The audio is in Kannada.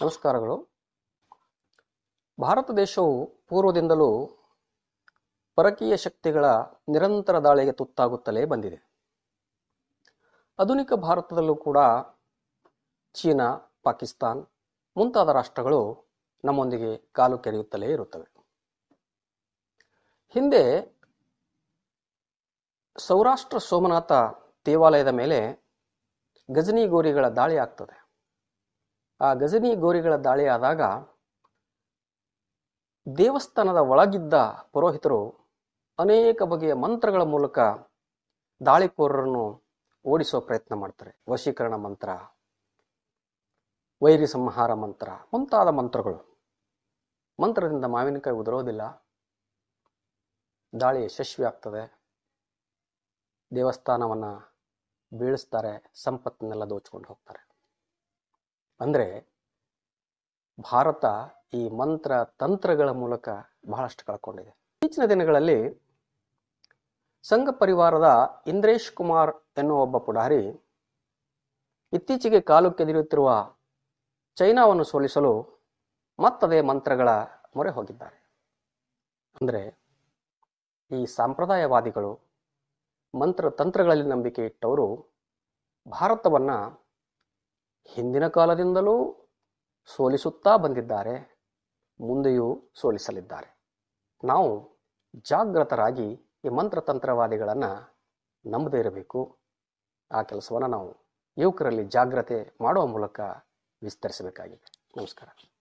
ನಮಸ್ಕಾರಗಳು ಭಾರತ ದೇಶವು ಪೂರ್ವದಿಂದಲೂ ಪರಕೀಯ ಶಕ್ತಿಗಳ ನಿರಂತರ ದಾಳಿಗೆ ತುತ್ತಾಗುತ್ತಲೇ ಬಂದಿದೆ ಆಧುನಿಕ ಭಾರತದಲ್ಲೂ ಕೂಡ ಚೀನಾ ಪಾಕಿಸ್ತಾನ್ ಮುಂತಾದ ರಾಷ್ಟ್ರಗಳು ನಮ್ಮೊಂದಿಗೆ ಕಾಲು ಕೆರೆಯುತ್ತಲೇ ಇರುತ್ತವೆ ಹಿಂದೆ ಸೌರಾಷ್ಟ್ರ ಸೋಮನಾಥ ದೇವಾಲಯದ ಮೇಲೆ ಗಜನಿ ಗೋರಿಗಳ ದಾಳಿ ಆಗ್ತದೆ ಆ ಗಜನಿ ಗೋರಿಗಳ ದಾಳಿಯಾದಾಗ ದೇವಸ್ಥಾನದ ಒಳಗಿದ್ದ ಪುರೋಹಿತರು ಅನೇಕ ಬಗೆಯ ಮಂತ್ರಗಳ ಮೂಲಕ ದಾಳಿಕೋರರನ್ನು ಓಡಿಸೋ ಪ್ರಯತ್ನ ಮಾಡ್ತಾರೆ ವಶೀಕರಣ ಮಂತ್ರ ವೈರಿ ಸಂಹಾರ ಮಂತ್ರ ಮುಂತಾದ ಮಂತ್ರಗಳು ಮಂತ್ರದಿಂದ ಮಾವಿನಕಾಯಿ ಉದುರೋದಿಲ್ಲ ದಾಳಿ ಯಶಸ್ವಿ ಆಗ್ತದೆ ದೇವಸ್ಥಾನವನ್ನು ಬೀಳಿಸ್ತಾರೆ ಸಂಪತ್ತನ್ನೆಲ್ಲ ದೋಚ್ಕೊಂಡು ಹೋಗ್ತಾರೆ ಅಂದರೆ ಭಾರತ ಈ ಮಂತ್ರ ತಂತ್ರಗಳ ಮೂಲಕ ಬಹಳಷ್ಟು ಕಳ್ಕೊಂಡಿದೆ ಇತ್ತೀಚಿನ ದಿನಗಳಲ್ಲಿ ಸಂಘ ಪರಿವಾರದ ಇಂದ್ರೇಶ್ ಕುಮಾರ್ ಎನ್ನುವ ಒಬ್ಬ ಪುಡಾರಿ ಇತ್ತೀಚೆಗೆ ಕಾಲಕ್ಕೆದಿರುತ್ತಿರುವ ಚೈನಾವನ್ನು ಸೋಲಿಸಲು ಮತ್ತದೇ ಮಂತ್ರಗಳ ಮೊರೆ ಹೋಗಿದ್ದಾರೆ ಅಂದರೆ ಈ ಸಾಂಪ್ರದಾಯವಾದಿಗಳು ಮಂತ್ರ ತಂತ್ರಗಳಲ್ಲಿ ನಂಬಿಕೆ ಇಟ್ಟವರು ಭಾರತವನ್ನು ಹಿಂದಿನ ಕಾಲದಿಂದಲೂ ಸೋಲಿಸುತ್ತಾ ಬಂದಿದ್ದಾರೆ ಮುಂದೆಯೂ ಸೋಲಿಸಲಿದ್ದಾರೆ ನಾವು ಜಾಗೃತರಾಗಿ ಈ ಮಂತ್ರತಂತ್ರವಾದಿಗಳನ್ನು ನಂಬದೇ ಇರಬೇಕು ಆ ಕೆಲಸವನ್ನು ನಾವು ಯುವಕರಲ್ಲಿ ಜಾಗ್ರತೆ ಮಾಡುವ ಮೂಲಕ ವಿಸ್ತರಿಸಬೇಕಾಗಿದೆ ನಮಸ್ಕಾರ